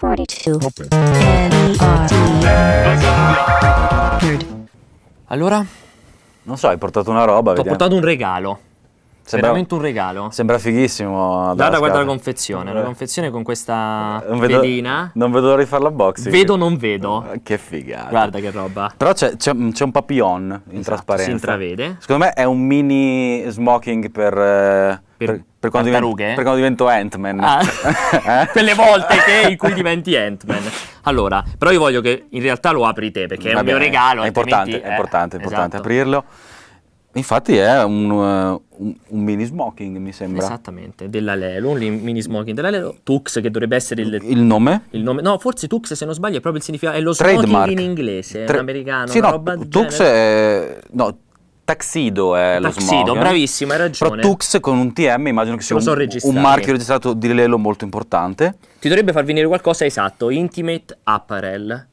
42 Allora? Non so, hai portato una roba. Ti ho portato un regalo. Sembra, veramente un regalo. Sembra fighissimo. Guarda, guarda la confezione, la eh. confezione con questa non vedo, pedina. Non vedo l'ora di farla boxing. Vedo non vedo. Ah, che figata. Guarda che roba. Però c'è, un papillon in esatto, trasparenza. Si intravede. Secondo me è un mini smoking per... Eh, per, per, quando, divento, per quando divento Ant-Man. Ah. Eh? Quelle volte che, in cui diventi Ant-Man. Allora, però io voglio che in realtà lo apri te perché mm, è un bene, mio regalo. È importante, è importante, eh, importante esatto. aprirlo. Infatti è un, eh, un, un, mini smoking, mi sembra. Esattamente, della Lelo, un mini smoking della Lelo. Tux, che dovrebbe essere il, il, nome? il nome? No, forse Tux, se non sbaglio, è proprio il significato. È lo Trademark. smoking in inglese, Tra- americano, sì, no, Tux è... No, Taxido è Taxido, lo smoking. bravissimo, hai ragione. Però Tux con un TM immagino che sia un, un, marchio registrato di Lelo molto importante. Ti dovrebbe far venire qualcosa esatto, Intimate Apparel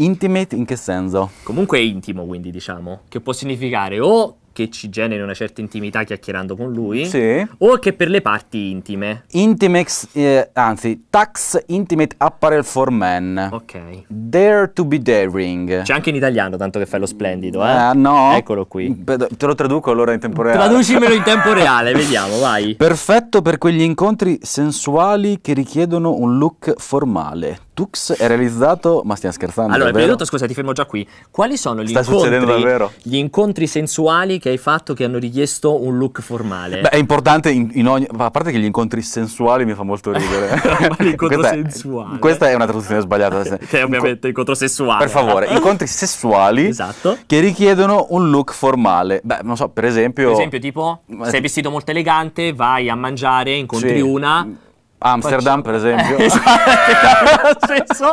Intimate in che senso? Comunque è intimo, quindi diciamo, che può significare o che ci generi una certa intimità chiacchierando con lui, sì. o che per le parti intime. Intimex, eh, anzi, Tax Intimate Apparel for Men. Ok. Dare to be daring. C'è anche in italiano, tanto che fai lo splendido, eh? Uh, no. Eccolo qui. Te lo traduco allora in tempo reale. Traducimelo in tempo reale, vediamo, vai. Perfetto per quegli incontri sensuali che richiedono un look formale Tux è realizzato, ma stiamo scherzando. Allora, prima di tutto, scusa, ti fermo già qui. Quali sono gli incontri, gli incontri, sensuali che hai fatto che hanno richiesto un look formale? Beh, è importante in, in ogni. A parte che gli incontri sensuali mi fa molto ridere. ma l'incontro questa sensuale. questa è una traduzione sbagliata. che è ovviamente Inco- incontro sessuale. Per favore, incontri sessuali esatto. che richiedono un look formale. Beh, non so, per esempio. Per esempio, tipo, sei vestito molto elegante, vai a mangiare, incontri sì. una Amsterdam, per esempio. esatto,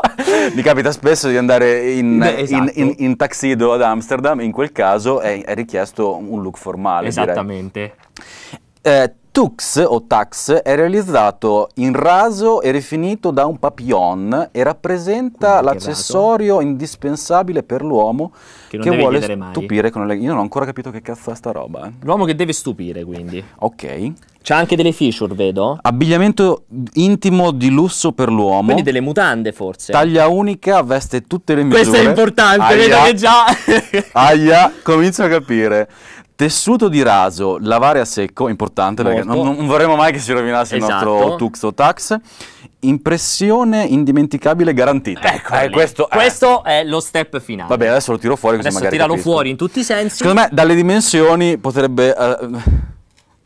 Mi capita spesso di andare in, Beh, esatto. in, in, in, taxido ad Amsterdam, in quel caso è, è richiesto un look formale. Esattamente. Direi. Eh, Tux o Tax è realizzato in raso e rifinito da un papillon e rappresenta l'accessorio indispensabile per l'uomo che, che vuole stupire con le... Io non ho ancora capito che cazzo è sta roba. Eh. L'uomo che deve stupire, quindi. Ok. C'è anche delle feature, vedo. Abbigliamento intimo di lusso per l'uomo. Quindi delle mutande, forse. Taglia unica, veste tutte le misure. Questo è importante, Aia. vedo che già... Aia, comincio a capire. Tessuto di raso, lavare a secco, importante Molto. perché non, non, vorremmo mai che si rovinasse esatto. il nostro esatto. tux o tax. Impressione indimenticabile garantita. Ecco, eh, questo, eh. questo, è lo step finale. Vabbè, adesso lo tiro fuori così adesso magari tiralo capisco. fuori in tutti i sensi. Secondo me dalle dimensioni potrebbe... Uh,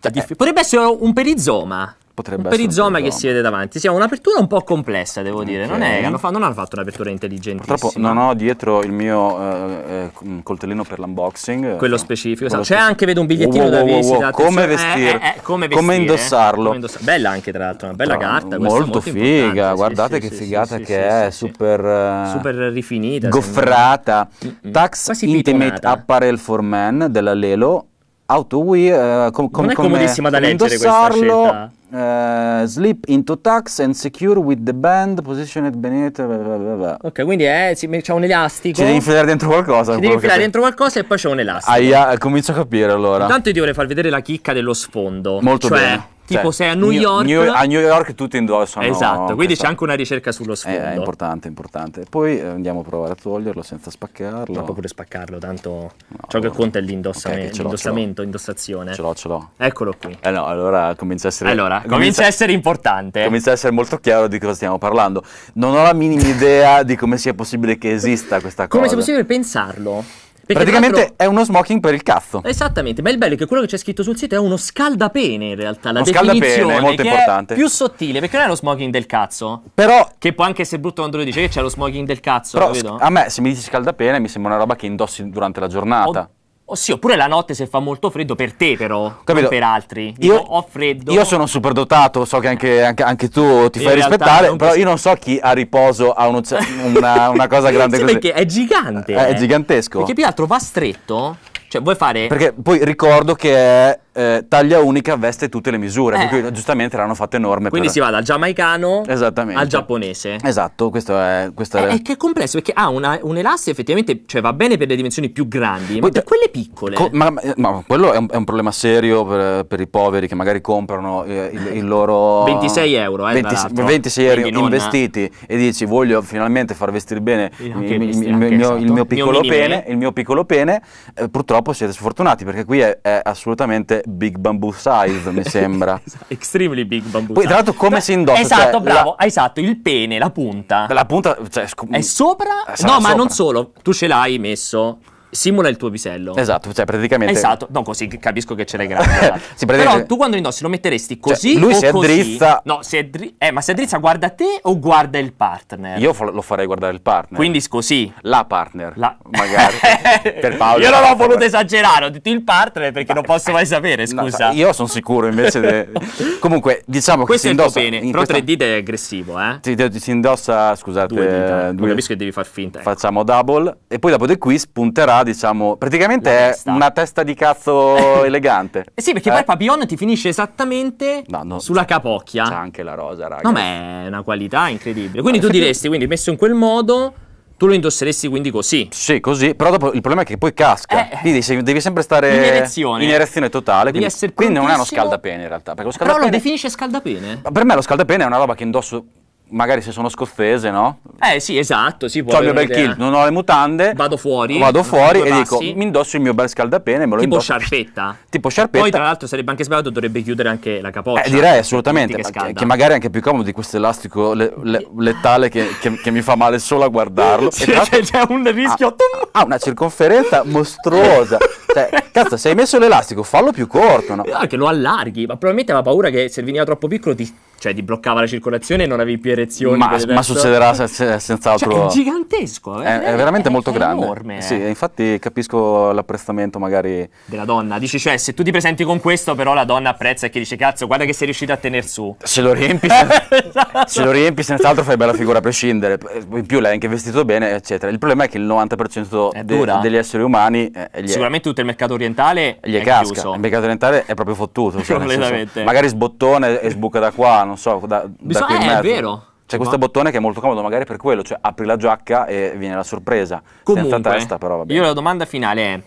cioè, eh. Potrebbe essere un perizoma potrebbe un perizoma che si vede davanti. Sì, è un'apertura un po' complessa, devo dire. Okay. Non, è, hanno fa- non, hanno fatto un'apertura intelligente. Purtroppo non ho dietro il mio eh, eh coltellino per l'unboxing. Quello specifico. Quello esatto. C'è anche, vedo un bigliettino wow, da wow, visita. Eh, eh, come vestire. Eh, come, vestire. come indossarlo. Come indossarlo. Bella anche, tra l'altro, una bella tra, ah, carta. Molto, figa, guardate sì, che figata sì, che è. super, super rifinita. Goffrata. Mm, mm. Tax Intimate Apparel for Men della Lelo. Auto Wii, uh, com- com- non è comodissima da leggere questa scelta Uh, slip into tax and secure with the band positioned beneath. Blah, blah, blah. Ok, quindi eh, c'è un elastico. Ci devi infilare dentro qualcosa. Ci devi infilare che... dentro qualcosa e poi c'è un elastico. Aia, comincio a capire allora. Intanto io ti vorrei far vedere la chicca dello sfondo. Molto cioè, bene Tipo cioè, sei a New, New York. New, a New York tutti indossano. Esatto, quindi c'è anche una ricerca sullo eh, sfondo. È, è importante, importante. Poi eh, andiamo a provare a toglierlo senza spaccarlo. Ma no, pure spaccarlo, tanto no, ciò allora. che conta è l'indossame, okay, l'indossamento, indossazione. Ce l'ho, ce l'ho. Eccolo qui. Eh no, allora comincia a essere... Allora, comincia, comincia a essere importante. Comincia a essere molto chiaro di cosa stiamo parlando. Non ho la minima idea di come sia possibile che esista questa cosa. Come sia possibile pensarlo? Perché Praticamente è uno smoking per il cazzo. Esattamente, ma il bello è che quello che c'è scritto sul sito è uno scaldapene in realtà. La uno definizione è molto importante. È più sottile, perché non è lo smoking del cazzo. Però. Che può anche essere brutto quando lo dice che eh, c'è lo smoking del cazzo. Però, a me, se mi dici scaldapene, mi sembra una roba che indossi durante la giornata. Ho Oh sì, oppure la notte se fa molto freddo per te però, Capito. per altri. Dico, io ho freddo. Io sono super dotato, so che anche, anche, anche tu ti fai rispettare, però io non so chi a riposo ha uno, una, una, cosa grande sì, così. perché è gigante. Eh, è eh. gigantesco. Perché più altro va stretto, cioè vuoi fare... Perché poi ricordo che è eh, taglia unica veste tutte le misure, eh. cui giustamente l'hanno fatta enorme. Quindi per... si va dal giamaicano al giapponese. Esatto, questo è... Questo è... Eh, è eh, che è complesso, perché ha una, un elasto effettivamente, cioè va bene per le dimensioni più grandi, ma per quelle piccole... Co- ma, ma, quello è un, è un problema serio per, per, i poveri che magari comprano eh, il, il, loro... 26 euro, eh, 20, 26 euro investiti non... e dici voglio finalmente far vestire bene il, esatto. mio, piccolo pene, il mio piccolo pene, eh, purtroppo siete sfortunati perché qui è assolutamente Big Bamboo Size, mi sembra. Extremely Big Bamboo Poi, Size. tra l'altro, come Beh, si indossa? Cioè, esatto, cioè, bravo, la... esatto, il pene, la punta. La punta, cioè, scu- È sopra? È no, ma non solo, tu ce l'hai messo simula il tuo pisello. Esatto, cioè praticamente... Esatto, no così capisco che ce l'hai grande. sì, praticamente... Però tu quando indossi lo metteresti cioè, così cioè, lui si addrizza... No, si addri... eh, ma si addrizza guarda te o guarda il partner? Io lo farei guardare il partner. Quindi così. La partner. La... Magari. per Paolo. Io non ho voluto esagerare, ho detto il partner perché non posso mai sapere, scusa. No, cioè, io sono sicuro invece... De... Comunque, diciamo Questo che si indossa... Questo è bene, però questa... 3D è aggressivo, eh? Si, si indossa, scusate... Due dita. Eh, eh. Due... Capisco che devi far finta. Ecco. Facciamo double e poi dopo di qui spunterà diciamo, praticamente è una testa di cazzo elegante. Eh sì, perché eh? poi Papillon ti finisce esattamente no, no, sulla capocchia. C'è anche la rosa, raga. No, ma è una qualità incredibile. Quindi tu diresti, quindi messo in quel modo, tu lo indosseresti quindi così. Sì, così, però dopo il problema è che poi casca. Eh, quindi se, devi sempre stare in erezione, in erezione totale. quindi, quindi non è uno scaldapene in realtà. lo scaldapene... Però lo definisce scaldapene? Per me lo scaldapene è una roba che indosso magari se sono scozzese, no? Eh sì, esatto, si cioè, può. Ho il mio bel kill, non ho le mutande. Vado fuori. Vado fuori e dico, mi indosso il mio bel scaldapene, me lo tipo indosso. sciarpetta. Tipo sciarpetta. Poi tra l'altro sarebbe anche sbagliato, dovrebbe chiudere anche la capoccia. Eh, direi assolutamente, che, che, che, magari è anche più comodo di questo elastico le, le, letale che, che, mi fa male solo a guardarlo. Sì, c'è, cioè, c'è un rischio. Ha, ha una circonferenza mostruosa. cioè, cazzo, se hai messo l'elastico, fallo più corto, no? Anche lo allarghi, ma probabilmente aveva paura che se veniva troppo piccolo ti cioè ti bloccava la circolazione e non avevi più erezioni. Ma, ma succederà se, se, senz'altro. Cioè, è gigantesco, è, eh. è, è veramente è, molto grande. Enorme, eh. sì, infatti capisco l'apprezzamento magari della donna. Dici, cioè, se tu ti presenti con questo, però la donna apprezza e che dice, cazzo, guarda che sei riuscita a tener su. Se lo riempi, esatto. se lo riempi senz'altro fai bella figura a prescindere. In più l'hai anche vestito bene, eccetera. Il problema è che il 90% de- degli esseri umani. Eh, Sicuramente tutto il mercato orientale gli è, casca. Chiuso. Il mercato orientale è proprio fottuto. Cioè, Completamente. Senso, magari sbottone e sbuca da qua non so, da, Bisogna, da eh, mezzo. è vero. C'è cioè, questo ma... bottone che è molto comodo, magari per quello, cioè apri la giacca e viene la sorpresa. Comunque, Senza testa, però vabbè. Io la domanda finale è: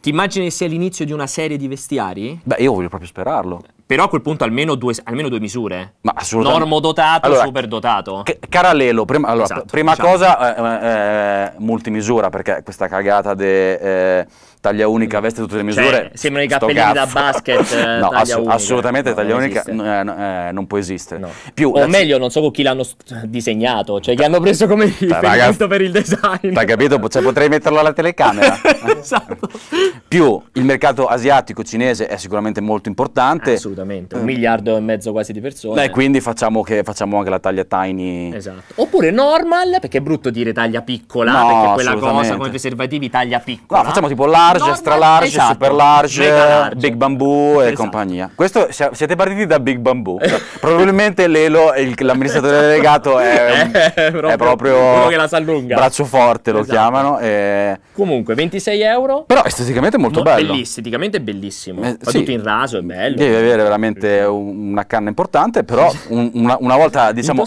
ti immagini sia l'inizio di una serie di vestiari? Beh, io voglio proprio sperarlo. Però a quel punto almeno due, almeno due misure. Ma assolutamente. Normodotato, allora, super dotato. caralelo, prima, allora, esatto, prima diciamo. cosa, eh, eh, eh, multimisura, perché questa cagata de... Eh, taglia unica, veste tutte le cioè, misure. Cioè, sembrano i cappellini da basket. Eh, no, ass- unica. assolutamente no, taglia non unica eh, n- eh, non può esistere. No. Più, o la... meglio, non so con chi l'hanno st- disegnato, cioè che hanno preso come riferimento per il design. T'ha capito? Cioè, potrei metterlo alla telecamera. esatto. Più il mercato asiatico cinese è sicuramente molto importante. Assolutamente, un mm. miliardo e mezzo quasi di persone. Beh, quindi facciamo, che, facciamo anche la taglia tiny. Esatto. Oppure normal, perché è brutto dire taglia piccola, no, perché quella cosa con i preservativi taglia piccola. No, facciamo tipo large large, extra large, esatto. super large, large, big bamboo esatto. e compagnia. Questo siete partiti da big bamboo. Eh. Probabilmente Lelo, il, l'amministratore esatto. delegato, è, è, proprio, è proprio quello che la sa Braccio forte lo esatto. chiamano. E... Comunque 26 euro. Però esteticamente è molto Mo- bello. Esteticamente è bellissimo. Eh, sì. tutto in raso, è bello. Devi avere veramente una canna importante, però un, una, una, volta diciamo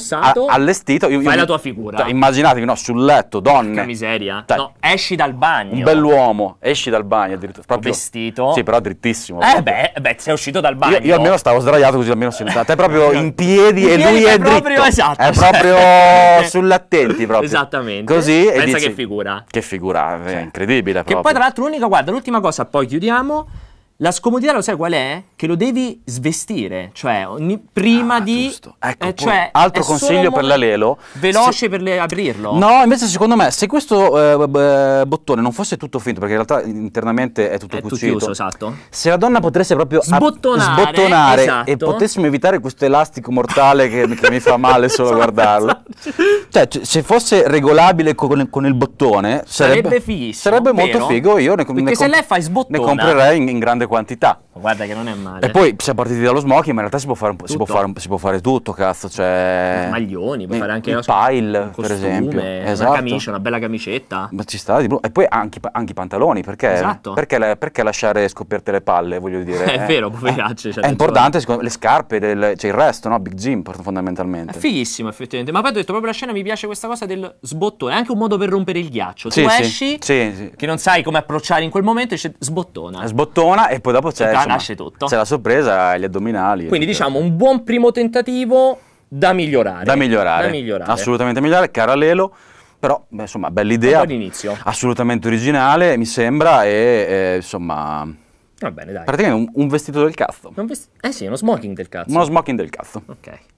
allestito. Io, fai la tua figura. Cioè, immaginatevi, no, sul letto, donne. Che miseria. Cioè, no, esci dal bagno. Un bell'uomo, esci dal dal bagno addirittura. Proprio, vestito. Sì, però drittissimo. Eh beh, beh, sei uscito dal bagno. Io, io almeno stavo sdraiato così almeno si notava. Te proprio in piedi in e piedi lui è, è dritto. Proprio, esatto, è proprio sull'attenti proprio. Esattamente. Così Pensa dici, che figura. Che figura, è incredibile proprio. Che poi tra l'altro l'unica, guarda, l'ultima cosa, poi chiudiamo la scomodità lo sai qual è? Che lo devi svestire, cioè ogni, prima ah, di... Ecco, eh, cioè, altro consiglio per l'alelo. Veloce se, per le, aprirlo. No, invece secondo me se questo eh, bottone non fosse tutto finto, perché in realtà internamente è tutto è cucito. Tutto chiuso, esatto. Se la donna potesse proprio sbottonare, sbottonare esatto. e potessimo evitare questo elastico mortale che, che mi fa male solo a esatto, guardarlo. Esatto. cioè, se fosse regolabile con, con il bottone sarebbe, sarebbe fighissimo. Sarebbe molto vero? figo, io ne, perché ne, se lei fai sbottona, ne comprerei in, in grande quantità. Guarda che non è male. E poi siamo partiti dallo smoking, ma in realtà si può fare, un si può fare, si può fare tutto, cazzo. Cioè... Maglioni, puoi fare anche il pile, un costume, per esempio. Esatto. Una camicia, una bella camicetta. Ma ci sta di blu. E poi anche, anche i pantaloni, perché, esatto. perché, perché, lasciare scoperte le palle, voglio dire. è eh? vero, poveracce. Cioè, è importante, secondo le scarpe, del, cioè il resto, no? Big Jim, fondamentalmente. È fighissimo, effettivamente. Ma poi ho detto, proprio la scena mi piace questa cosa del sbottone, è anche un modo per rompere il ghiaccio. Sì, tu sì. esci, sì, che non sai come approcciare in quel momento, e sbottona. Sbottona e e poi dopo c'è, insomma, nasce tutto. c'è la sorpresa gli addominali. Quindi diciamo un buon primo tentativo da migliorare. Da migliorare. Da migliorare. Assolutamente migliorare, Caralelo. Però, beh, insomma, bella idea. All'inizio. Assolutamente originale, mi sembra, e, e insomma... Va bene, dai. Praticamente un, un vestito del cazzo. Un vesti- eh sì, uno smoking del cazzo. Uno smoking del cazzo. Ok.